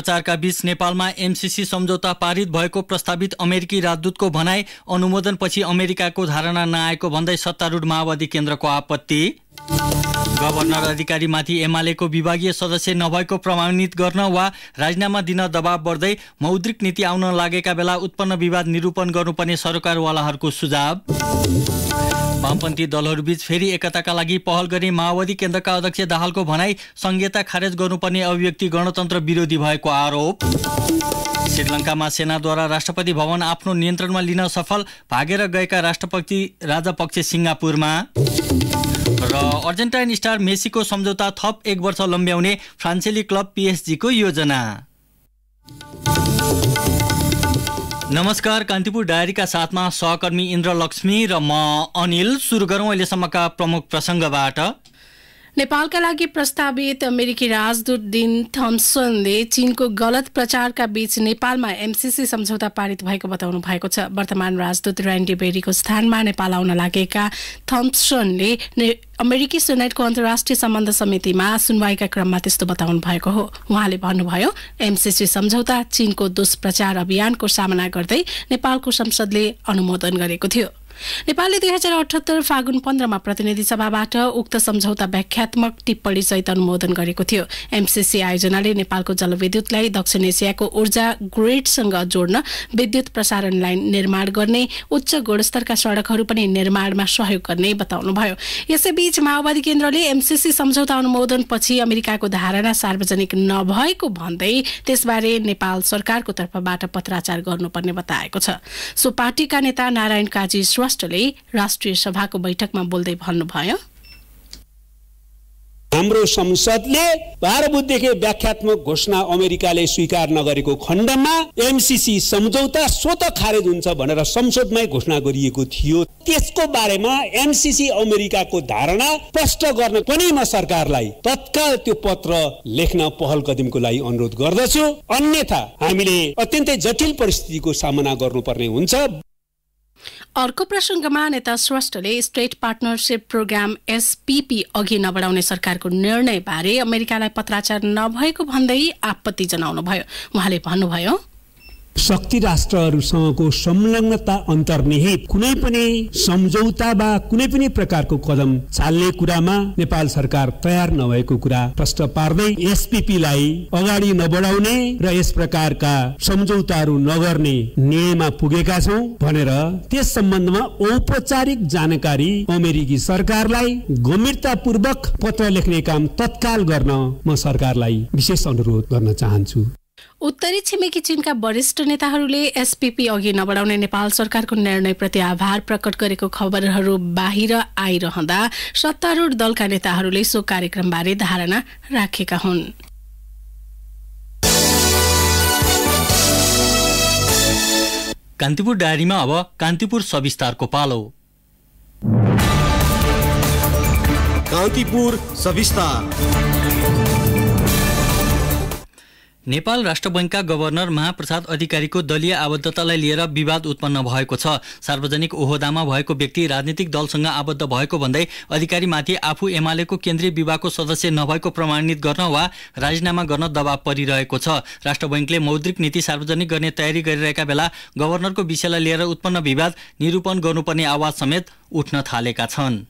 प्रचारका बीच नेपालमा एमसिसी सम्झौता पारित भएको प्रस्तावित अमेरिकी राजदूतको भनाई अनुमोदनपछि अमेरिकाको धारणा नआएको भन्दै सत्तारूढ माओवादी केन्द्रको आपत्ति गभर्नर अधिकारीमाथि एमालेको विभागीय सदस्य नभएको प्रमाणित गर्न वा राजीनामा दिन दबाव बढ्दै मौद्रिक नीति आउन लागेका बेला उत्पन्न विवाद निरूपण गर्नुपर्ने सरकारवालाहरूको सुझाव वामपन्थी दलहरूबीच फेरि एकताका लागि पहल गर्ने माओवादी केन्द्रका अध्यक्ष दाहालको भनाई संहिता खारेज गर्नुपर्ने अभिव्यक्ति गणतन्त्र विरोधी भएको आरोप श्रीलङ्कामा सेनाद्वारा राष्ट्रपति भवन आफ्नो नियन्त्रणमा लिन सफल भागेर गएका राष्ट्रपति राजापक्षे सिङ्गापुरमा र अर्जेन्टाइन स्टार मेसीको सम्झौता थप एक वर्ष लम्ब्याउने फ्रान्सेली क्लब पिएसजीको योजना नमस्कार कान्तिपुर डायरीका साथमा सहकर्मी इन्द्रलक्ष्मी र म अनिल सुरु गरौँ अहिलेसम्मका प्रमुख प्रसङ्गबाट नेपालका लागि प्रस्तावित अमेरिकी राजदूत दिन थम्सनले चीनको गलत प्रचारका बीच नेपालमा एमसिसी सम्झौता पारित भएको बताउनु भएको छ वर्तमान राजदूत ऱ्यान्डी बेरीको स्थानमा नेपाल आउन लागेका थम्सनले अमेरिकी सेनेटको अन्तर्राष्ट्रिय सम्बन्ध समितिमा सुनवाईका क्रममा त्यस्तो बताउनु भएको हो उहाँले भन्नुभयो एमसिसी सम्झौता चीनको दुष्प्रचार अभियानको सामना गर्दै नेपालको संसदले अनुमोदन गरेको थियो नेपालले दुई हजार अठहत्तर फागुन पन्ध्रमा प्रतिनिधि सभाबाट उक्त सम्झौता व्याख्यात्मक टिप्पणी सहित अनुमोदन गरेको थियो एमसिसी आयोजनाले नेपालको जलविद्युतलाई दक्षिण एसियाको ऊर्जा ग्रेडसँग जोड्न विद्युत प्रसारण लाइन निर्माण गर्ने उच्च गुणस्तरका सड़कहरू पनि निर्माणमा सहयोग गर्ने बताउनुभयो यसैबीच माओवादी केन्द्रले एमसिसी सम्झौता अनुमोदनपछि अमेरिकाको धारणा सार्वजनिक नभएको भन्दै त्यसबारे नेपाल सरकारको तर्फबाट पत्राचार गर्नुपर्ने बताएको छ सो पार्टीका नेता नारायण काजी श्रेष्ठले राष्ट्रिय सभाको बैठकमा बोल्दै भन्नुभयो हाम्रो संसदले बाह्र बुधदेखि व्याख्यात्मक घोषणा अमेरिकाले स्वीकार नगरेको खण्डमा एमसिसी सम्झौता स्वत खारेज हुन्छ भनेर संसदमै घोषणा गरिएको थियो त्यसको बारेमा एमसिसी अमेरिकाको धारणा स्पष्ट गर्न पनि म सरकारलाई तत्काल त्यो पत्र लेख्न पहल कदमको लागि अनुरोध गर्दछु अन्यथा हामीले अत्यन्तै जटिल परिस्थितिको सामना गर्नुपर्ने हुन्छ अर्को प्रसङ्गमा नेता श्रेष्ठले स्टेट पार्टनरसिप प्रोग्राम एसपिपी अघि नबढाउने सरकारको निर्णयबारे अमेरिकालाई पत्राचार नभएको भन्दै आपत्ति जनाउनुभयो उहाँले भन्नुभयो शक्ति राष्ट्रहरूसँगको संलग्नता अन्तर्निहित कुनै पनि सम्झौता वा कुनै पनि प्रकारको कदम चाल्ने कुरामा नेपाल सरकार तयार नभएको कुरा प्रश्न पार्दै एसपीपीलाई अगाडि नबढाउने र यस प्रकारका सम्झौताहरू नगर्ने निर्णयमा पुगेका छौँ भनेर त्यस सम्बन्धमा औपचारिक जानकारी अमेरिकी सरकारलाई गम्भीरतापूर्वक पत्र लेख्ने काम तत्काल गर्न म सरकारलाई विशेष अनुरोध गर्न चाहन्छु उत्तरी छिमेकी चीनका वरिष्ठ नेताहरूले एसपीपी अघि नबढाउने नेपाल सरकारको निर्णयप्रति आभार प्रकट गरेको खबरहरू बाहिर आइरहँदा सत्तारूढ दलका नेताहरूले सो कार्यक्रमबारे धारणा राखेका हुन् कान्तिपुर डायरीमा अब कान्तिपुर सविस्तारको पालो कान्तिपुर सविस्तार नेपाल राष्ट्र बैङ्कका गभर्नर महाप्रसाद अधिकारीको दलीय आबद्धतालाई लिएर विवाद उत्पन्न भएको छ सार्वजनिक ओहदामा भएको व्यक्ति राजनीतिक दलसँग आबद्ध भएको भन्दै अधिकारीमाथि आफू एमालेको केन्द्रीय विभागको सदस्य नभएको प्रमाणित गर्न वा राजीनामा गर्न दबाव परिरहेको छ राष्ट्र बैङ्कले मौद्रिक नीति सार्वजनिक गर्ने तयारी गरिरहेका बेला गभर्नरको विषयलाई लिएर उत्पन्न विवाद निरूपण गर्नुपर्ने आवाज समेत उठ्न थालेका छन्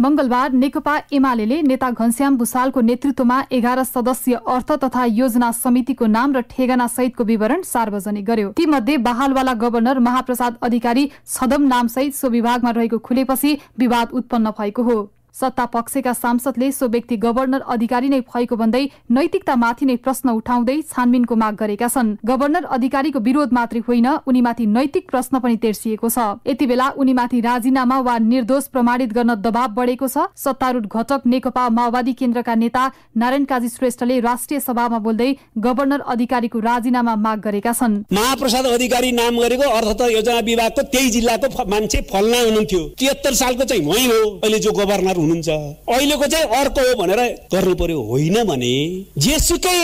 मंगलबार नेकपा एमाले नेता घनश्याम भूषालको नेतृत्वमा एघार सदस्यीय अर्थ तथा योजना समितिको नाम र ठेगाना सहितको विवरण सार्वजनिक गर्यो तीमध्ये बहालवाला गवर्नर महाप्रसाद अधिकारी छदम नामसहित सो विभागमा रहेको खुलेपछि विवाद उत्पन्न भएको हो सत्ता पक्षका सांसदले सो व्यक्ति गभर्नर अधिकारी नै भएको भन्दै नैतिकतामाथि नै प्रश्न उठाउँदै छानबिनको माग गरेका छन् गभर्नर अधिकारीको विरोध मात्रै होइन उनीमाथि नैतिक प्रश्न पनि तेर्सिएको छ यति बेला उनीमाथि राजीनामा वा निर्दोष प्रमाणित गर्न दबाव बढेको छ सत्तारूढ़ घटक नेकपा माओवादी केन्द्रका नेता नारायण काजी श्रेष्ठले राष्ट्रिय सभामा बोल्दै गभर्नर अधिकारीको राजीनामा माग गरेका छन् महाप्रसाद अधिकारी नाम गरेको अर्थ योजना विभागको त्यही जिल्लाको मान्छे फल्ना हुनुहुन्थ्यो सालको चाहिँ हो अहिले जो गभर्नर हुनुहुन्छ अहिलेको चाहिँ अर्को हो भनेर गर्नु पर्यो होइन भने जेसुकै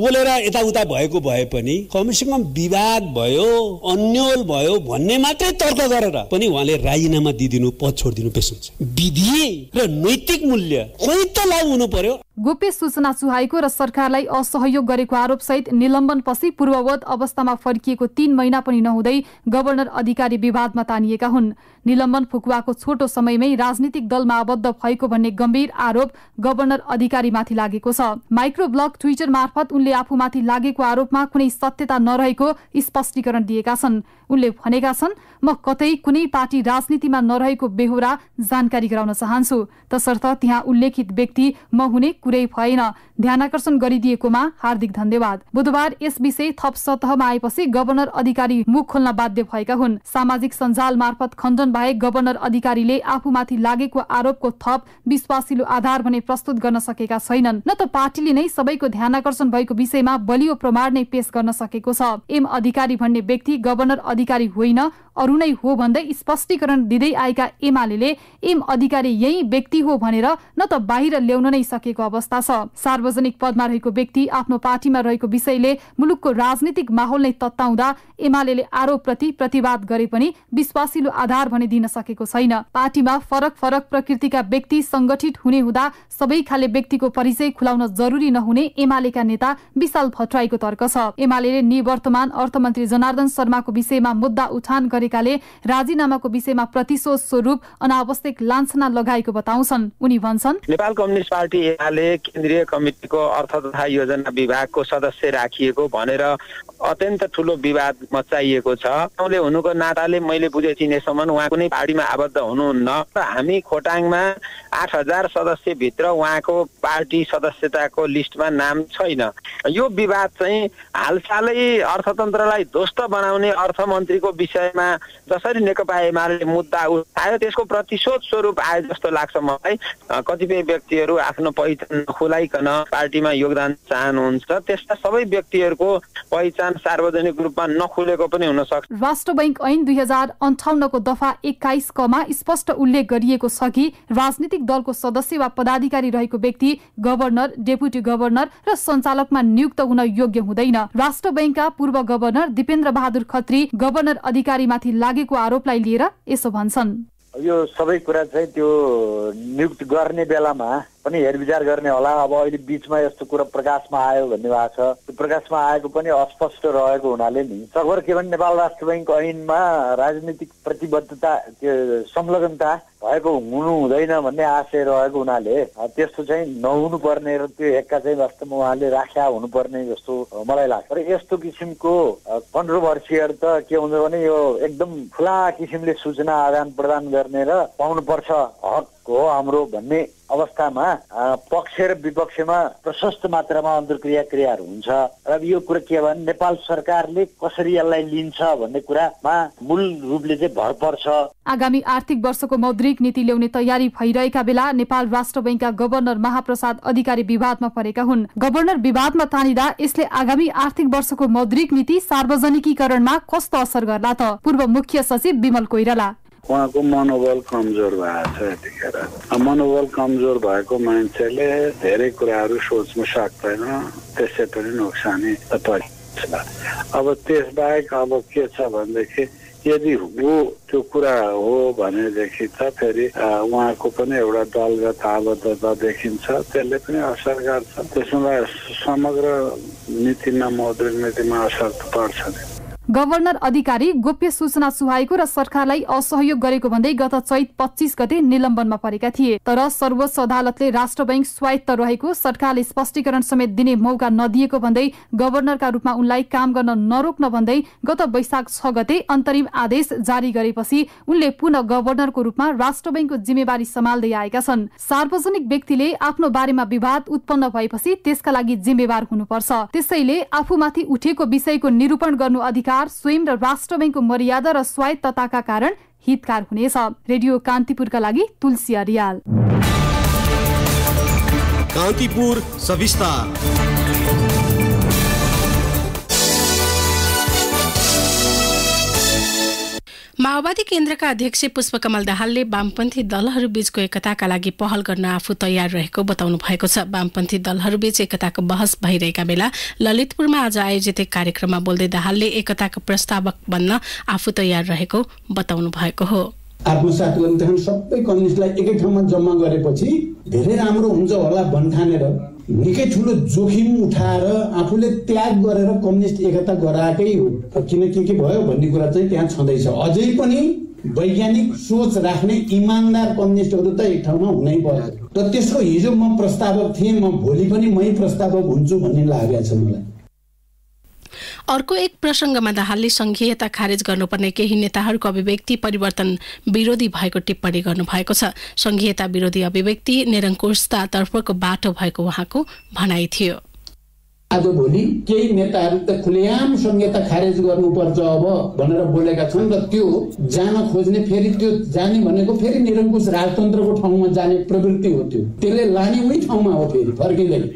बोलेर यताउता भएको भए पनि कमसेकम विवाद भयो अन्यल भयो भन्ने मात्रै तर्क गरेर पनि उहाँले राजीनामा दिइदिनु पद छोडिदिनु पेस हुन्छ विधि र नैतिक मूल्य कोही त लाभ हुनु पर्यो गोप्य सूचना चुहाएको र सरकारलाई असहयोग गरेको आरोपसहित निलम्बनपछि पूर्ववत अवस्थामा फर्किएको तीन महिना पनि नहुँदै गभर्नर अधिकारी विवादमा तानिएका हुन् निलम्बन फुकुवाको छोटो समयमै राजनीतिक दलमा आबद्ध भएको भन्ने गम्भीर आरोप गभर्नर अधिकारीमाथि लागेको छ माइक्रो ब्लग ट्विटर मार्फत उनले आफूमाथि लागेको आरोपमा कुनै सत्यता नरहेको स्पष्टीकरण दिएका छन् उनले भनेका छन् म कतै कुनै पार्टी राजनीतिमा नरहेको बेहोरा जानकारी गराउन चाहन्छु तसर्थ त्यहाँ उल्लेखित व्यक्ति म हुने पुरै भएन ध्यान आकर्षण गरिदिएकोमा हार्दिक धन्यवाद बुधबार यस विषय थप सतहमा आएपछि गभर्नर अधिकारी मुख खोल्न बाध्य भएका हुन् सामाजिक सञ्जाल मार्फत खण्डन बाहेक गभर्नर अधिकारीले आफूमाथि लागेको आरोपको थप विश्वासिलो आधार भने प्रस्तुत गर्न सकेका छैनन् न त पार्टीले नै सबैको ध्यान आकर्षण भएको विषयमा बलियो प्रमाण नै पेश गर्न सकेको छ एम अधिकारी भन्ने व्यक्ति गभर्नर अधिकारी होइन अरू नै हो भन्दै स्पष्टीकरण दिँदै आएका एमाले एम अधिकारी यही व्यक्ति हो भनेर न त बाहिर ल्याउन नै सकेको अवस्था अवस्था छ सार्वजनिक पदमा रहेको व्यक्ति आफ्नो पार्टीमा रहेको विषयले मुलुकको राजनीतिक माहौल नै तत्ताउँदा एमाले आरोपप्रति प्रतिवाद गरे पनि विश्वासिलो आधार भने दिन सकेको छैन पार्टीमा फरक फरक प्रकृतिका व्यक्ति संगठित हुने हुँदा सबै खाले व्यक्तिको परिचय खुलाउन जरुरी नहुने एमालेका नेता विशाल भट्टराईको तर्क छ एमाले निवर्तमान अर्थमन्त्री जनार्दन शर्माको विषयमा मुद्दा उठान गरेकाले राजीनामाको विषयमा प्रतिशोध स्वरूप अनावश्यक लान्छना लगाएको बताउँछन् उनी भन्छन् नेपाल कम्युनिस्ट पार्टी एमाले सरकारले केन्द्रीय कमिटीको अर्थ तथा योजना विभागको सदस्य राखिएको भनेर अत्यन्त ठुलो विवाद मचाइएको छ उहाँले हुनुको नाताले मैले बुझे चिनेसम्म उहाँ कुनै पार्टीमा आबद्ध हुनुहुन्न र हामी खोटाङमा आठ हजार सदस्यभित्र उहाँको पार्टी सदस्यताको लिस्टमा नाम छैन यो विवाद चाहिँ हालसालै अर्थतन्त्रलाई ध्वस्त बनाउने अर्थमन्त्रीको विषयमा जसरी नेकपा एमाले मुद्दा उठायो त्यसको प्रतिशोध स्वरूप आयो जस्तो लाग्छ मलाई कतिपय व्यक्तिहरू आफ्नो पहिचान नखुलाइकन पार्टीमा योगदान चाहनुहुन्छ त्यस्ता सबै व्यक्तिहरूको पहिचान सार्वजनिक रूपमा नखुलेको पनि हुन सक्छ राष्ट्र बैङ्क ऐन दुई हजार अन्ठाउन्नको दफा एक्काइस कमा स्पष्ट उल्लेख गरिएको छ कि राजनीतिक दलको सदस्य वा पदाधिकारी रहेको व्यक्ति गभर्नर डेपुटी गभर्नर र सञ्चालकमा नियुक्त हुन योग्य हुँदैन राष्ट्र बैङ्कका पूर्व गभर्नर दिपेन्द्र बहादुर खत्री गभर्नर अधिकारीमाथि लागेको आरोपलाई लिएर यसो भन्छन् यो सबै कुरा चाहिँ त्यो नियुक्त गर्ने बेलामा पनि हेरविचार गर्ने होला अब अहिले बिचमा यस्तो कुरा प्रकाशमा आयो भन्ने भएको छ त्यो प्रकाशमा आएको पनि अस्पष्ट रहेको हुनाले नि सगभर के भने नेपाल राष्ट्र ब्याङ्क ऐनमा राजनीतिक प्रतिबद्धता संलग्नता भएको हुनु हुँदैन भन्ने आशय रहेको हुनाले त्यस्तो चाहिँ नहुनुपर्ने र त्यो हेक्का चाहिँ वास्तवमा उहाँले राख्या हुनुपर्ने जस्तो मलाई लाग्छ र यस्तो किसिमको कन्ट्रोभर्सीहरू त के हुन्छ भने यो एकदम खुला किसिमले सूचना आदान प्रदान गर्ने र पाउनुपर्छ हक हो हाम्रो भन्ने अवस्थामा पक्ष र विपक्षमा प्रशस्त मात्रामा अन्तर्क्रिया क्रियाहरू हुन्छ र यो कुरा के भने नेपाल सरकारले कसरी यसलाई लिन्छ भन्ने कुरामा मूल रूपले चाहिँ भर पर्छ आगामी आर्थिक वर्षको मौद्रिक नीति ल्याउने तयारी भइरहेका बेला नेपाल राष्ट्र बैङ्कका गभर्नर महाप्रसाद अधिकारी विवादमा परेका हुन् गभर्नर विवादमा तानिँदा यसले आगामी आर्थिक वर्षको मौद्रिक नीति सार्वजनिकीकरणमा कस्तो असर गर्ला त पूर्व मुख्य सचिव विमल कोइराला उहाँको मनोबल कमजोर भएको छ यतिखेर मनोबल कमजोर भएको मान्छेले धेरै कुराहरू सोच्नु सक्दैन त्यसै पनि नोक्सानी अब त्यसबाहेक अब के छ भनेदेखि यदि हो त्यो कुरा हो भनेदेखि त फेरि उहाँको पनि एउटा दलगत आबद्धता देखिन्छ त्यसले पनि असर गर्छ त्यसमा समग्र नीतिमा मौद्रिक नीतिमा असर पर्छ गभर्नर अधिकारी गोप्य सूचना सुहाएको र सरकारलाई असहयोग गरेको भन्दै गत चैत पच्चिस गते निलम्बनमा परेका थिए तर सर्वोच्च अदालतले राष्ट्र बैंक स्वायत्त रहेको सरकारले स्पष्टीकरण समेत दिने मौका नदिएको भन्दै गभर्नरका रूपमा उनलाई काम गर्न नरोक्न भन्दै गत वैशाख छ गते अन्तरिम आदेश जारी गरेपछि उनले पुनः गभर्नरको रूपमा राष्ट्र बैंकको जिम्मेवारी सम्हाल्दै आएका छन् सार्वजनिक व्यक्तिले आफ्नो बारेमा विवाद उत्पन्न भएपछि त्यसका लागि जिम्मेवार हुनुपर्छ त्यसैले आफूमाथि उठेको विषयको निरूपण गर्नु अधिकार सरकार स्वयं र राष्ट्र बैङ्कको मर्यादा र स्वायत्तताका कारण हितकार हुनेछ रेडियो कान्तिपुरका लागि तुलसी अरियाल कान्तिपुर सविस्तार माओवादी केन्द्रका अध्यक्ष पुष्पकमल दाहालले वामपन्थी बीचको एकताका लागि पहल गर्न आफू तयार रहेको बताउनु भएको छ वामपन्थी बीच एकताको बहस भइरहेका बेला ललितपुरमा आज आयोजित एक कार्यक्रममा बोल्दै दाहालले एकताको प्रस्तावक बन्न आफू तयार रहेको बताउनु भएको हो आत्मसात सबै कम्युनिस्टलाई एकै ठाउँमा जम्मा गरेपछि धेरै राम्रो हुन्छ होला भन्ठानेर निकै ठुलो जोखिम उठाएर आफूले त्याग गरेर कम्युनिस्ट एकता गराएकै हो किन के के भयो भन्ने कुरा चाहिँ त्यहाँ छँदैछ अझै पनि वैज्ञानिक सोच राख्ने इमान्दार कम्युनिस्टहरू त एक ठाउँमा हुनै पर्यो त त्यसको हिजो म प्रस्तावक थिएँ म भोलि पनि मै प्रस्तावक हुन्छु भन्ने लागेको छ मलाई अर्को एक प्रसङ्गमा दाहालले संघीयता खारेज गर्नुपर्ने केही नेताहरूको अभिव्यक्ति परिवर्तन विरोधी भएको टिप्पणी गर्नुभएको छ संघीयता विरोधी अभिव्यक्ति निरङ्कुशतातर्फको बाटो भएको उहाँको भनाइ थियो आज भोलि केही नेताहरू त खुलेआम संहिता खारेज गर्नुपर्छ अब भनेर बोलेका छन् र त्यो जान खोज्ने फेरि त्यो जाने भनेको फेरि निरङ्कुश राजतन्त्रको ठाउँमा जाने प्रवृत्ति हो त्यो त्यसले लाने उही ठाउँमा हो फेरि फर्किँदैन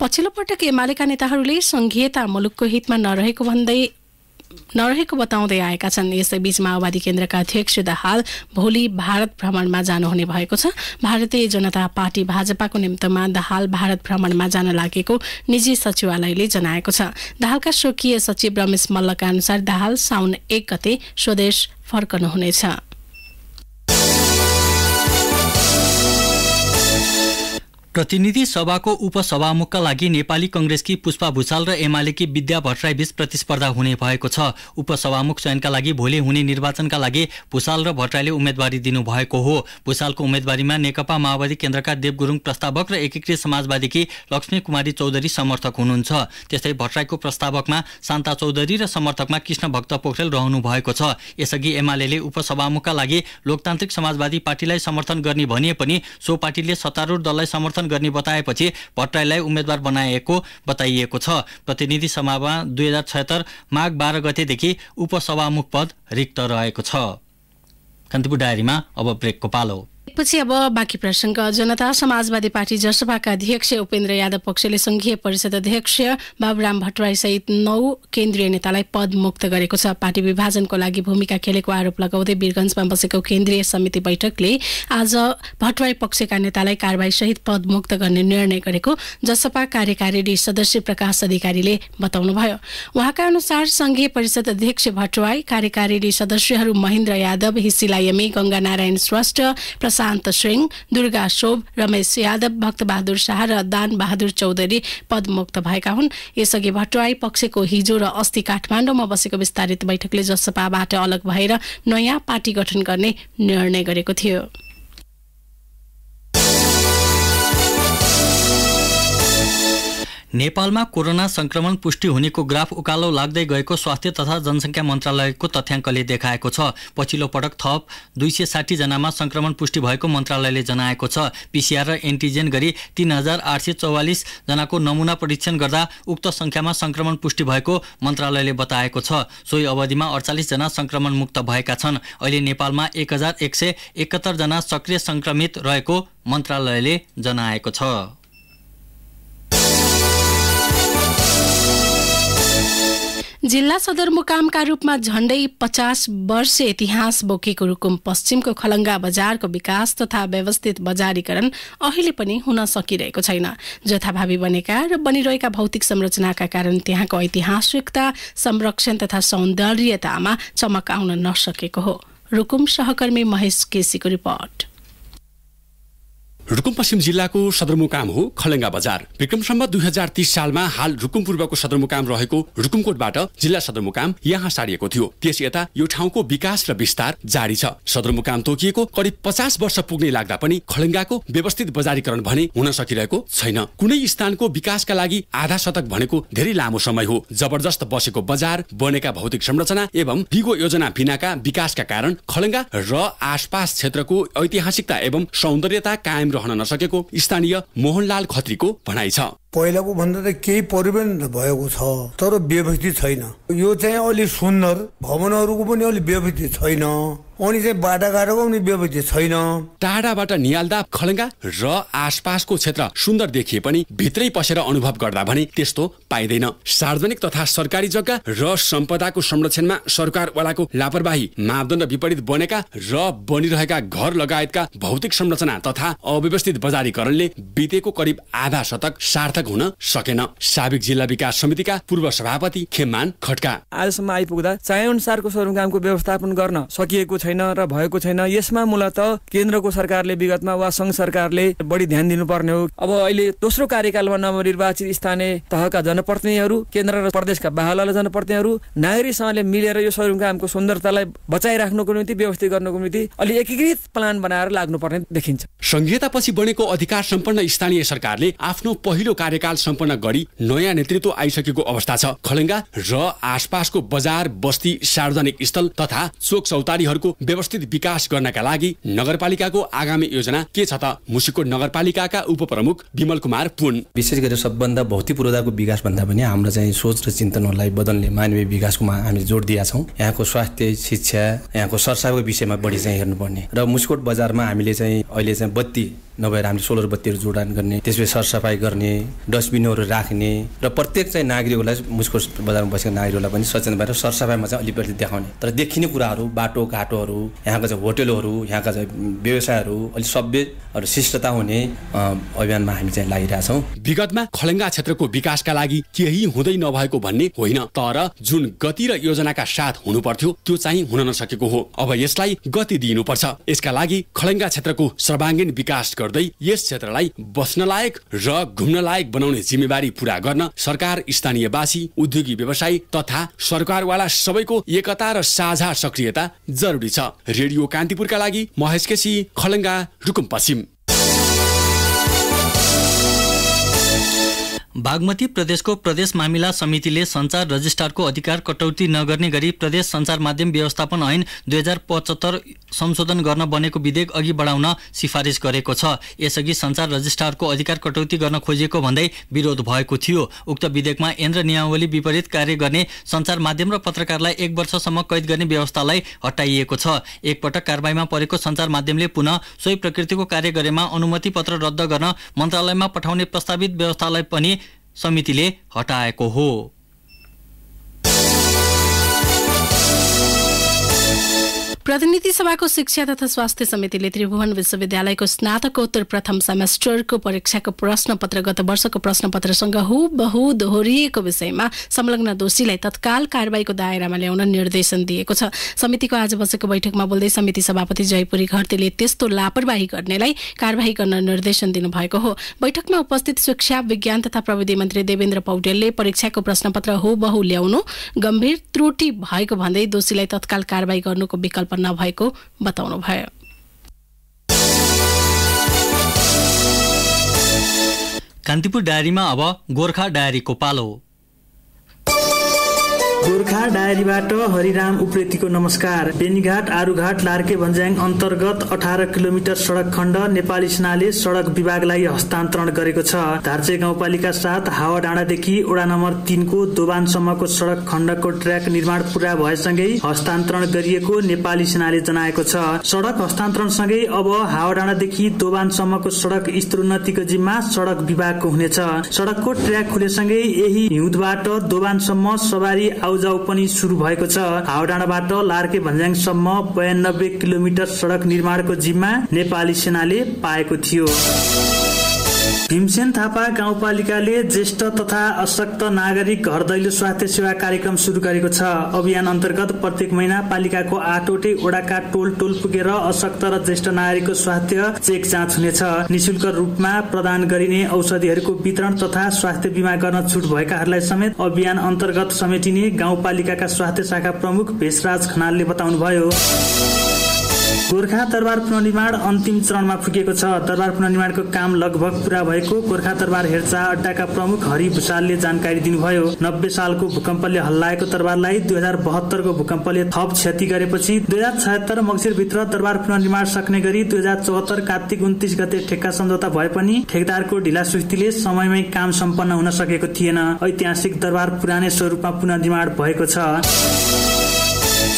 पछिल्लो पटक एमालेका नेताहरूले सङ्घीयता मुलुकको हितमा नरहेको भन्दै नरहेको बताउँदै आएका छन् यसैबीच माओवादी केन्द्रका अध्यक्ष दाहाल भोलि भारत भ्रमणमा जानुहुने भएको छ भारतीय जनता पार्टी भाजपाको निम्तमा दाहाल भारत भ्रमणमा जान लागेको निजी सचिवालयले जनाएको छ दाहालका स्वकीय सचिव रमेश मल्लका अनुसार दाहाल साउन एक गते स्वदेश फर्कनुहुनेछ प्रतिनिधि सभाको उपसभामुखका लागि नेपाली कङ्ग्रेसकी पुष्पा भूषाल र एमालेकी विद्या भट्टराईबीच प्रतिस्पर्धा हुने भएको छ उपसभामुख चयनका लागि भोलि हुने निर्वाचनका लागि भूषाल र भट्टराईले उम्मेदवारी दिनुभएको हो भूषालको उम्मेदवारीमा नेकपा माओवादी केन्द्रका देव गुरुङ प्रस्तावक र एकीकृत समाजवादीकी लक्ष्मी कुमारी चौधरी समर्थक हुनुहुन्छ त्यस्तै भट्टराईको प्रस्तावकमा शान्ता चौधरी र समर्थकमा कृष्ण भक्त पोखरेल रहनु भएको छ यसअघि एमाले उपसभामुखका लागि लोकतान्त्रिक समाजवादी पार्टीलाई समर्थन गर्ने भनिए पनि सो पार्टीले सत्तारूढ दललाई समर्थन गर्ने बताएपछि भट्टराईलाई उम्मेद्वार बनाएको बताइएको छ प्रतिनिधि सभामा दुई हजार छयत्तर माघ बाह्र गतेदेखि उपसभामुख पद रिक्त रहेको छ कान्तिपुर डायरीमा अब ब्रेकको पालो पछि अब बाँकी प्रसङ्ग जनता समाजवादी पार्टी जसपाका अध्यक्ष उपेन्द्र यादव पक्षले संघीय परिषद अध्यक्ष बाबुराम भट्टराई सहित नौ केन्द्रीय नेतालाई पदमुक्त गरेको छ पार्टी विभाजनको लागि भूमिका खेलेको आरोप लगाउँदै वीरगंजमा बसेको केन्द्रीय समिति बैठकले आज भट्टराई पक्षका नेतालाई सहित पदमुक्त गर्ने निर्णय गरेको जसपा कार्यकारिणी सदस्य प्रकाश अधिकारीले बताउनुभयो उहाँका अनुसार संघीय परिषद अध्यक्ष भट्टराई कार्यकारिणी सदस्यहरू महेन्द्र यादव हिसिलायमी गंगा नारायण श्रेष्ठ प्रशान्त सिंह दुर्गा शोभ रमेश यादव भक्तबहादुर शाह र दान बहादुर चौधरी पदमुक्त भएका हुन् यसअघि भट्टराई पक्षको हिजो र अस्ति काठमाडौँमा बसेको विस्तारित बैठकले जसपाबाट अलग भएर नयाँ पार्टी गठन गर्ने निर्णय गरेको थियो नेपालमा कोरोना संक्रमण पुष्टि हुनेको ग्राफ उकालो लाग्दै गएको स्वास्थ्य तथा जनसङ्ख्या मन्त्रालयको तथ्याङ्कले देखाएको छ पछिल्लो पटक थप दुई सय साठीजनामा संक्रमण पुष्टि भएको मन्त्रालयले जनाएको छ पिसिआर र एन्टिजेन गरी तीन हजार आठ सय चौवालिसजनाको नमुना परीक्षण गर्दा उक्त सङ्ख्यामा संक्रमण पुष्टि भएको मन्त्रालयले बताएको छ सोही अवधिमा अडचालिसजना संक्रमण मुक्त भएका छन् अहिले नेपालमा एक हजार एक सय एकहत्तरजना सक्रिय सङ्क्रमित रहेको मन्त्रालयले जनाएको छ जिल्ला सदरमुकामका रूपमा झण्डै पचास वर्ष इतिहास बोकेको रुकुम पश्चिमको खलङ्गा बजारको विकास तथा व्यवस्थित बजारीकरण अहिले पनि हुन सकिरहेको छैन जथाभावी बनेका र बनिरहेका भौतिक संरचनाका कारण त्यहाँको ऐतिहासिकता संरक्षण तथा सौन्दर्यतामा चमक आउन नसकेको हो रुकुम सहकर्मी महेश केसीको रिपोर्ट रुकुम पश्चिम जिल्लाको सदरमुकाम हो खलेङ्गा बजार विक्रमसम्म दुई हजार तिस सालमा हाल रुकुम पूर्वको सदरमुकाम रहेको रुकुमकोटबाट जिल्ला सदरमुकाम यहाँ सारिएको थियो त्यस यता यो ठाउँको विकास र विस्तार जारी छ सदरमुकाम तोकिएको करिब पचास वर्ष पुग्ने लाग्दा पनि खलेङ्गाको व्यवस्थित बजारीकरण भने हुन सकिरहेको छैन कुनै स्थानको विकासका लागि आधा शतक भनेको धेरै लामो समय हो जबरजस्त बसेको बजार बनेका भौतिक संरचना एवं दिगो योजना बिनाका विकासका कारण खलेङ्गा र आसपास क्षेत्रको ऐतिहासिकता एवं सौन्दर्यता कायम रहन नसकेको स्थानीय मोहनलाल खत्रीको भनाइ छ पहिलाको भन्दा त केही परिवर्तन भएको छ तर व्यवस्थित छैन यो चाहिँ अलि सुन्दर भवनहरूको पनि अलि व्यवस्थित छैन अनि चाहिँ बाटाघाटाको पनि व्यवस्थित छैन टाढाबाट निहाल्दा खलङ्गा र आसपासको क्षेत्र सुन्दर देखिए पनि भित्रै पसेर अनुभव गर्दा भने त्यस्तो पाइँदैन सार्वजनिक तथा सरकारी जग्गा र सम्पदाको संरक्षणमा सरकारवालाको लापरवाही मापदण्ड विपरीत बनेका र बनिरहेका घर लगायतका भौतिक संरचना तथा अव्यवस्थित बजारीकरणले बितेको करिब आधा शतक सार्थक सार्थक हुन सकेन साबिक जिल्ला विकास समितिका पूर्व सभापति खेमान खड्का आजसम्म आइपुग्दा चाहे अनुसारको सदरमुकामको व्यवस्थापन गर्न सकिएको छैन र भएको छैन यसमा मूलत केन्द्रको सरकारले विगतमा वा संघ सरकारले बढी ध्यान दिनुपर्ने हो अब अहिले दोस्रो कार्यकालमा नवनिर्वाचित स्थानीय तहका जनप्रतिनिधिहरू केन्द्र र प्रदेशका बाहुला जनप्रतिनिधिहरू नागरिकसँगले मिलेर यो सदरमुकामको सुन्दरतालाई बचाइराख्नुको निम्ति व्यवस्थित गर्नुको निम्ति अलि एकीकृत प्लान बनाएर लाग्नुपर्ने देखिन्छ संघीयतापछि बनेको अधिकार सम्पन्न स्थानीय सरकारले आफ्नो पहिलो कार्यकाल सम्पन्न गरी नयाँ नेतृत्व आइसकेको अवस्था छ खलङ्गा र आसपासको बजार बस्ती सार्वजनिक स्थल तथा चोक चौतारीहरूको व्यवस्थित विकास गर्नका लागि नगरपालिकाको आगामी योजना के छ त मुसिकोट नगरपालिकाका उपप्रमुख विमल कुमार पुन विशेष गरी सबभन्दा भौतिक पूर्वधारको विकास भन्दा पनि हाम्रो चाहिँ सोच र चिन्तनहरूलाई बदल्ने मानवीय विकासकोमा हामी जोड दिएका छौँ यहाँको स्वास्थ्य शिक्षा यहाँको सरसाको विषयमा बढी चाहिँ हेर्नुपर्ने र मुस्कोट बजारमा हामीले चाहिँ अहिले चाहिँ बत्ती नभएर हामीले सोलर बत्तीहरू जोडान गर्ने त्यसपछि सरसफाइ गर्ने डस्टबिनहरू राख्ने र प्रत्येक चाहिँ नागरिकहरूलाई मुस्को बजारमा बसेको नागरिकहरूलाई पनि सचेत भएर सरसफाइमा चाहिँ अलिकति देखाउने तर देखिने कुराहरू बाटो घाटोहरू यहाँका चाहिँ होटेलहरू यहाँका चाहिँ व्यवसायहरू अलिक सभ्यहरू शिष्टता हुने अभियानमा हामी चाहिँ लागिरहेछौँ विगतमा खलङ्गा क्षेत्रको विकासका लागि केही हुँदै नभएको भन्ने होइन तर जुन गति र योजनाका साथ हुनु पर्थ्यो त्यो चाहिँ हुन नसकेको हो अब यसलाई गति दिइनुपर्छ यसका लागि खलङ्गा क्षेत्रको सर्वाङ्गीण विकास गर्दै यस क्षेत्रलाई बस्न लायक र घुम्न लायक बनाउने जिम्मेवारी पूरा गर्न सरकार स्थानीयवासी उद्योगी व्यवसायी तथा सरकारवाला सबैको एकता र साझा सक्रियता जरुरी छ रेडियो कान्तिपुरका लागि महेश केसी खलङ्गा रुकुम पश्चिम बागमती प्रदेशको प्रदेश मामिला समितिले सञ्चार रजिस्ट्रारको अधिकार कटौती नगर्ने गरी प्रदेश सञ्चार माध्यम व्यवस्थापन ऐन दुई हजार पचहत्तर संशोधन गर्न बनेको विधेयक अघि बढाउन सिफारिस गरेको छ यसअघि सञ्चार रजिस्ट्रारको अधिकार कटौती गर्न खोजिएको भन्दै विरोध भएको थियो उक्त विधेयकमा यन्द्र नियमावली विपरीत कार्य गर्ने सञ्चार माध्यम र पत्रकारलाई एक वर्षसम्म कैद गर्ने व्यवस्थालाई हटाइएको छ एकपटक कारवाहीमा परेको सञ्चार माध्यमले पुनः सोही प्रकृतिको कार्य गरेमा अनुमति पत्र रद्द गर्न मन्त्रालयमा पठाउने प्रस्तावित व्यवस्थालाई पनि समितिले हटाएको हो प्रतिनिधि सभाको शिक्षा तथा स्वास्थ्य समितिले त्रिभुवन विश्वविद्यालयको स्नातकोत्तर प्रथम सेमेस्टरको परीक्षाको प्रश्नपत्र गत वर्षको प्रश्नपत्रसँग बहु दोहोरिएको विषयमा संलग्न दोषीलाई तत्काल कारवाहीको दायरामा ल्याउन निर्देशन दिएको छ समितिको आज बसेको बैठकमा बोल्दै समिति सभापति जयपुरी घरतीले त्यस्तो लापरवाही गर्नेलाई कारवाही गर्न निर्देशन दिनुभएको हो बैठकमा उपस्थित शिक्षा विज्ञान तथा प्रविधि मन्त्री देवेन्द्र पौडेलले परीक्षाको प्रश्नपत्र बहु ल्याउनु गम्भीर त्रुटि भएको भन्दै दोषीलाई तत्काल कारवाही गर्नुको विकल्प बताउनु बताउनुभयो कान्तिपुर डायरीमा अब गोर्खा डायरीको पालो गोर्खा डायरीबाट हरिराम उप्रेतीको नमस्कार बेनीघाट आरूघाट लार्के भन्ज्याङ अन्तर्गत अठार किलोमिटर सड़क खण्ड नेपाली सेनाले सड़क विभागलाई हस्तान्तरण गरेको छ धार्चे गाउँपालिका साथ हावा डाँडादेखि ओडा नम्बर तीनको दोबानसम्मको सड़क खण्डको ट्र्याक निर्माण पूरा भएसँगै हस्तान्तरण गरिएको नेपाली सेनाले जनाएको छ सड़क हस्तान्तरण सँगै अब हावा डाँडादेखि दोबानसम्मको सड़क स्तरोन्नतिको जिम्मा सड़क विभागको हुनेछ सड़कको ट्र्याक खुलेसँगै यही हिउँदबाट दोबानसम्म सवारी आउजाउ पनि सुरु भएको छ हावडाँडाबाट लार्के भन्ज्याङसम्म बयानब्बे किलोमिटर सड़क निर्माणको जिम्मा नेपाली सेनाले पाएको थियो भीमसेन थापा गाउँपालिकाले ज्येष्ठ तथा अशक्त नागरिक घर दैलो स्वास्थ्य सेवा कार्यक्रम सुरु गरेको छ अभियान अन्तर्गत प्रत्येक महिना पालिकाको आठवटै ओडाका टोल टोल पुगेर अशक्त र ज्येष्ठ नागरिकको स्वास्थ्य चेक जाँच हुनेछ निशुल्क रूपमा प्रदान गरिने औषधिहरूको वितरण तथा स्वास्थ्य बिमा गर्न छुट भएकाहरूलाई समेत अभियान अन्तर्गत समेटिने गाउँपालिकाका स्वास्थ्य शाखा प्रमुख भेषराज खनालले बताउनुभयो गोर्खा दरबार पुनर्निर्माण अन्तिम चरणमा पुगेको छ दरबार पुनर्निर्माणको काम लगभग पुरा भएको गोर्खा दरबार हेरचाह अड्डाका प्रमुख हरि भूषालले जानकारी दिनुभयो नब्बे सालको भूकम्पले हल्लाएको दरबारलाई दुई हजार बहत्तरको भूकम्पले थप क्षति गरेपछि दुई हजार छयत्तर मक्सिरभित्र दरबार पुनर्निर्माण सक्ने गरी दुई हजार चौहत्तर कार्तिक उन्तिस गते ठेक्का सम्झौता भए पनि ठेकदारको ढिला सुस्तीले समयमै काम सम्पन्न हुन सकेको थिएन ऐतिहासिक दरबार पुरानै स्वरूपमा पुनर्निर्माण भएको छ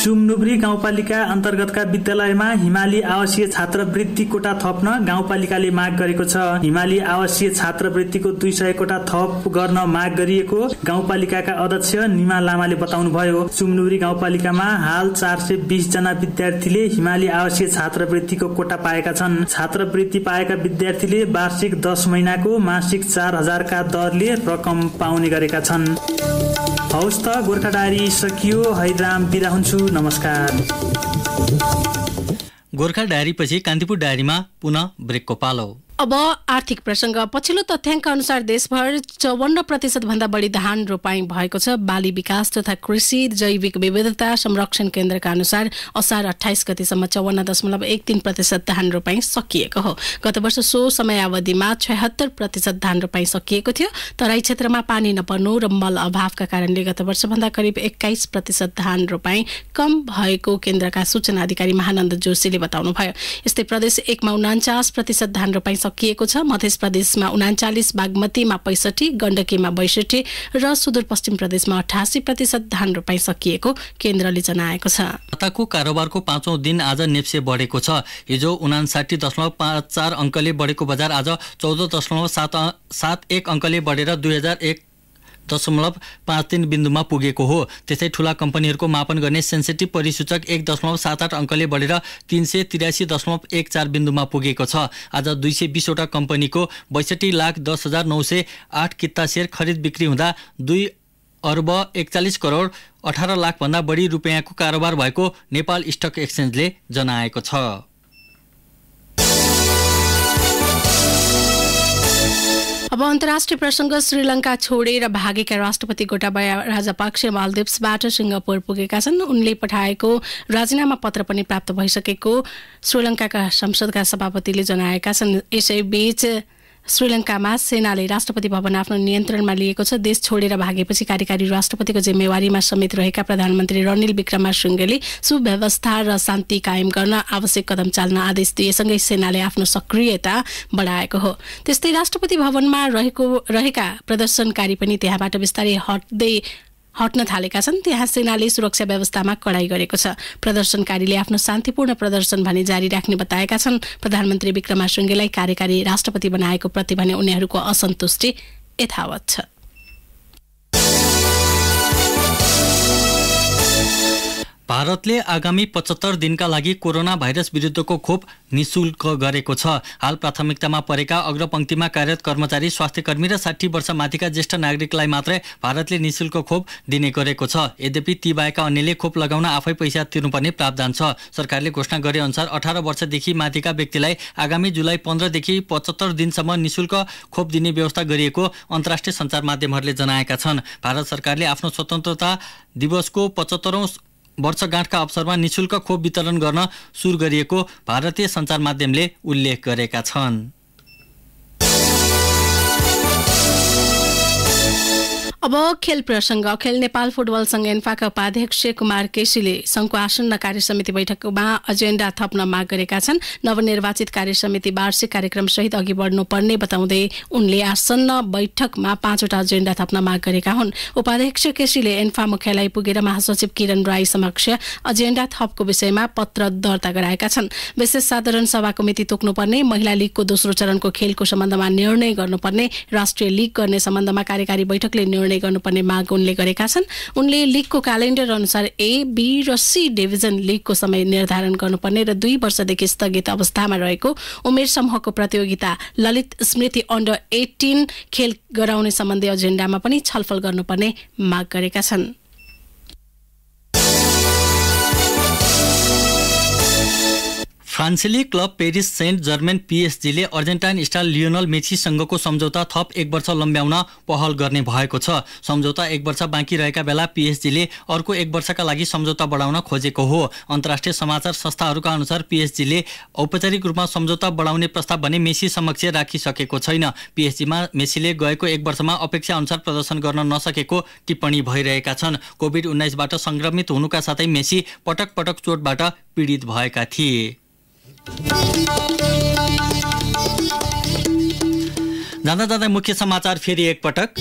सुमनुब्री गाउँपालिका अन्तर्गतका विद्यालयमा हिमाली आवासीय छात्रवृत्ति कोटा थप्न गाउँपालिकाले माग गरेको छ हिमाली आवासीय छात्रवृत्तिको दुई सय कोटा थप गर्न माग गरिएको गाउँपालिकाका अध्यक्ष निमा लामाले बताउनुभयो सुमनुब्री गाउँपालिकामा हाल चार सय जना विद्यार्थीले हिमाली आवासीय छात्रवृत्तिको कोटा पाएका छन् छात्रवृत्ति पाएका विद्यार्थीले वार्षिक दस महिनाको मासिक चार हजारका दरले रकम पाउने गरेका छन् हवस् त गोर्खा डायरी सकियो हैदराम बिदा हुन्छु नमस्कार गोर्खा डायरीपछि कान्तिपुर डायरीमा पुनः ब्रेकको पालो अब आर्थिक प्रसङ्ग पछिल्लो तथ्याङ्क अनुसार देशभर चौवन्न भन्दा बढी धान रोपाई भएको छ बाली विकास तथा कृषि जैविक विविधता संरक्षण केन्द्रका अनुसार असार अठाइस गतिसम्म चौवन्न दशमलव एक तिन प्रतिशत धान रोपाई सकिएको हो गत वर्ष सो समय अवधिमा छयत्तर प्रतिशत धान रोपाई सकिएको थियो तराई क्षेत्रमा पानी नपर्नु र मल अभावका कारणले गत वर्षभन्दा करिब एक्काइस प्रतिशत धान रोपाई कम भएको केन्द्रका सूचना अधिकारी महानन्द जोशीले बताउनुभयो यस्तै प्रदेश एकमा उनाचास प्रतिशत धान रोपाई सकिएको छ मध्य प्रदेशमा उनाचालिस बागमतीमा पैसठी गण्डकीमा बैसठी र सुदूरपश्चिम प्रदेशमा अठासी प्रतिशत धान रोपाई सकिएको केन्द्रले जनाएको छ हप्ताको कारोबारको पाँचौं दिन आज नेप्से बढेको छ हिजो उनासाठी दशमलव पाँच चार अङ्कले बढेको बजार आज चौध दशमलव सात एक अङ्कले बढेर दुई हजार एक दशमलव पाँच तिन बिन्दुमा पुगेको हो त्यस्तै ठूला कम्पनीहरूको मापन गर्ने सेन्सेटिभ परिसूचक एक दशमलव सात आठ अङ्कले बढेर तिन सय त्रियासी दशमलव एक चार बिन्दुमा पुगेको छ आज दुई सय बिसवटा कम्पनीको बैसठी लाख दस हजार नौ सय आठ किता सेयर खरिद बिक्री हुँदा दुई अर्ब एकचालिस करोड अठार लाखभन्दा बढी रुपियाँको कारोबार भएको नेपाल स्टक एक्सचेन्जले जनाएको छ अब अन्तर्राष्ट्रिय प्रसङ्ग श्रीलङ्का छोडेर भागेका राष्ट्रपति गोटाबाया राजापाक्ष मालदिप्सबाट सिङ्गापुर पुगेका छन् उनले पठाएको राजीनामा पत्र पनि प्राप्त भइसकेको श्रीलङ्काका संसदका सभापतिले जनाएका छन् यसैबीच श्रीलङ्कामा सेनाले राष्ट्रपति भवन आफ्नो नियन्त्रणमा लिएको छ देश छोडेर भागेपछि कार्यकारी राष्ट्रपतिको जिम्मेवारीमा समेत रहेका प्रधानमन्त्री रनिल विक्रमा सुव्यवस्था र शान्ति कायम गर्न आवश्यक कदम चाल्न आदेश दिएसँगै सेनाले आफ्नो सक्रियता बढाएको हो त्यस्तै राष्ट्रपति भवनमा रहेको रहेका प्रदर्शनकारी पनि त्यहाँबाट बिस्तारै हट्दै हट्न थालेका छन् त्यहाँ सेनाले सुरक्षा व्यवस्थामा कडाई गरेको छ प्रदर्शनकारीले आफ्नो शान्तिपूर्ण प्रदर्शन भने जारी राख्ने बताएका छन् प्रधानमन्त्री विक्रमासुङ्गेलाई कार्यकारी राष्ट्रपति बनाएको प्रति भने उनीहरूको असन्तुष्टि यथावत छ भारतले आगामी पचहत्तर दिनका लागि कोरोना भाइरस विरुद्धको खोप निशुल्क गरेको छ हाल प्राथमिकतामा परेका अग्रपङ्क्तिमा कार्यरत कर्मचारी स्वास्थ्यकर्मी र साठी वर्ष माथिका ज्येष्ठ नागरिकलाई मात्रै भारतले निशुल्क खोप दिने गरेको छ यद्यपि ती बाहेक अन्यले खोप लगाउन आफै पैसा तिर्नुपर्ने प्रावधान छ सरकारले घोषणा गरे अनुसार अठार वर्षदेखि माथिका व्यक्तिलाई आगामी जुलाई पन्ध्रदेखि पचहत्तर दिनसम्म निशुल्क खोप दिने व्यवस्था गरिएको अन्तर्राष्ट्रिय सञ्चार माध्यमहरूले जनाएका छन् भारत सरकारले आफ्नो स्वतन्त्रता दिवसको पचहत्तरौँ वर्षगाँठका अवसरमा निशुल्क खोप वितरण गर्न सुरु गरिएको भारतीय सञ्चार माध्यमले उल्लेख गरेका छन् अब खेल प्रसङ्ग खेल नेपाल फुटबल सङ्घ एन्फाका उपाध्यक्ष कुमार केसीले सङ्घको आसन्न कार्य समिति बैठकमा एजेन्डा थप्न माग गरेका छन् नवनिर्वाचित कार्य समिति वार्षिक कार्यक्रम सहित अघि बढ्नुपर्ने बताउँदै उनले आसन्न बैठकमा पाँचवटा एजेन्डा थप्न माग गरेका हुन् उपाध्यक्ष केसीले एन्फा मुख्यालय पुगेर महासचिव किरण राई समक्ष एजेन्डा थपको विषयमा पत्र दर्ता गराएका छन् विशेष साधारण सभाको मिति तोक्नुपर्ने महिला लिगको दोस्रो चरणको खेलको सम्बन्धमा निर्णय गर्नुपर्ने राष्ट्रिय लिग गर्ने सम्बन्धमा कार्यकारी बैठकले निर्णय निर्णय गर्नुपर्ने माग उनले गरेका छन् उनले लिगको क्यालेन्डर अनुसार ए बी र सी डिभिजन लिगको समय निर्धारण गर्नुपर्ने र दुई वर्षदेखि स्थगित अवस्थामा रहेको उमेर समूहको प्रतियोगिता ललित स्मृति अन्डर एटिन खेल गराउने सम्बन्धी एजेन्डामा पनि छलफल गर्नुपर्ने माग गरेका छन् फ्रान्सेली क्लब पेरिस सेन्ट जर्मेन पिएसजीले अर्जेन्टाइन स्टार लियोनल मेसीसँगको सम्झौता थप एक वर्ष लम्ब्याउन पहल गर्ने भएको छ सम्झौता एक वर्ष बाँकी रहेका बेला पिएसजीले अर्को एक वर्षका लागि सम्झौता बढाउन खोजेको हो अन्तर्राष्ट्रिय समाचार संस्थाहरूका अनुसार पिएसजीले औपचारिक रूपमा सम्झौता बढाउने प्रस्ताव भने मेसी समक्ष राखिसकेको छैन पिएचजीमा मेसीले गएको एक वर्षमा अपेक्षा अनुसार प्रदर्शन गर्न नसकेको टिप्पणी भइरहेका छन् कोभिड उन्नाइसबाट सङ्क्रमित हुनुका साथै मेसी पटक पटक चोटबाट पीडित भएका थिए जाँदा जाँदै मुख्य समाचार फेरि एकपटक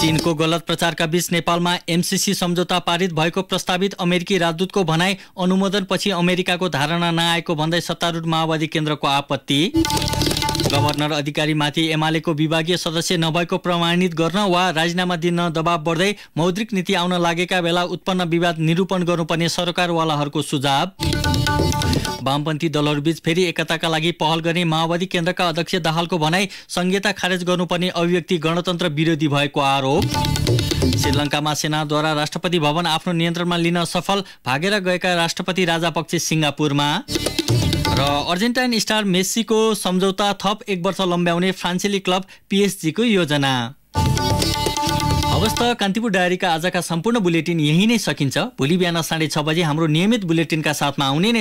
चीनको गलत प्रचारका बीच नेपालमा एमसिसी सम्झौता पारित भएको प्रस्तावित अमेरिकी राजदूतको भनाई अनुमोदनपछि अमेरिकाको धारणा नआएको भन्दै सत्तारूढ माओवादी केन्द्रको आपत्ति गभर्नर अधिकारीमाथि एमालेको विभागीय सदस्य नभएको प्रमाणित गर्न वा राजीनामा दिन दबाव बढ्दै मौद्रिक नीति आउन लागेका बेला उत्पन्न विवाद निरूपण गर्नुपर्ने सरकारवालाहरूको सुझाव वामपन्थी दलहरूबीच फेरि एकताका लागि पहल गर्ने माओवादी केन्द्रका अध्यक्ष दाहालको भनाई संहिता खारेज गर्नुपर्ने अभिव्यक्ति गणतन्त्र विरोधी भएको आरोप श्रीलङ्कामा सेनाद्वारा राष्ट्रपति भवन आफ्नो नियन्त्रणमा लिन सफल भागेर गएका राष्ट्रपति राजापक्षे सिङ्गापुरमा र अर्जेन्टाइन स्टार मेस्सीको सम्झौता थप एक वर्ष लम्ब्याउने फ्रान्सेली क्लब पिएचजीको योजना हवस् त कान्तिपुर डायरीका आजका सम्पूर्ण बुलेटिन यही नै सकिन्छ भोलि बिहान साढे छ बजे हाम्रो नियमित बुलेटिनका साथमा आउने नै